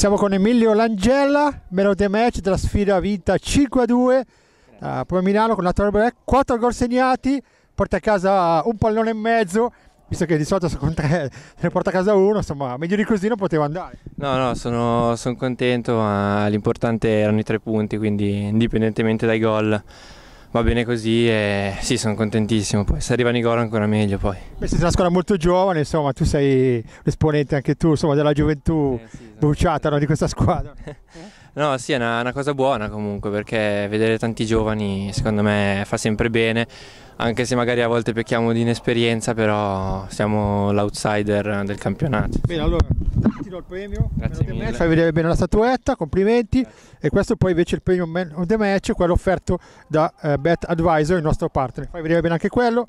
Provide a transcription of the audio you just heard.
Siamo con Emilio Langella, man of match della sfida vinta 5-2 a uh, Milano con la Torre 4 gol segnati, porta a casa un pallone e mezzo visto che di solito con tre ne porta a casa uno, insomma, meglio di così non poteva andare. No, no, sono, sono contento, ma l'importante erano i tre punti, quindi indipendentemente dai gol va bene così e sì, sono contentissimo. Poi se arrivano i gol ancora meglio poi. Beh, siete una squadra molto giovane, insomma, tu sei l'esponente anche tu, insomma, della gioventù eh, sì, esatto. bruciata no, di questa squadra. no, sì, è una, una cosa buona comunque perché vedere tanti giovani secondo me fa sempre bene anche se magari a volte pecchiamo di inesperienza, però siamo l'outsider del campionato. Bene, allora ti do il premio, Grazie mille. Match, fai vedere bene la statuetta, complimenti. Grazie. E questo poi invece è il premio Man of the Match, quello offerto da eh, Bet Advisor, il nostro partner. Fai vedere bene anche quello.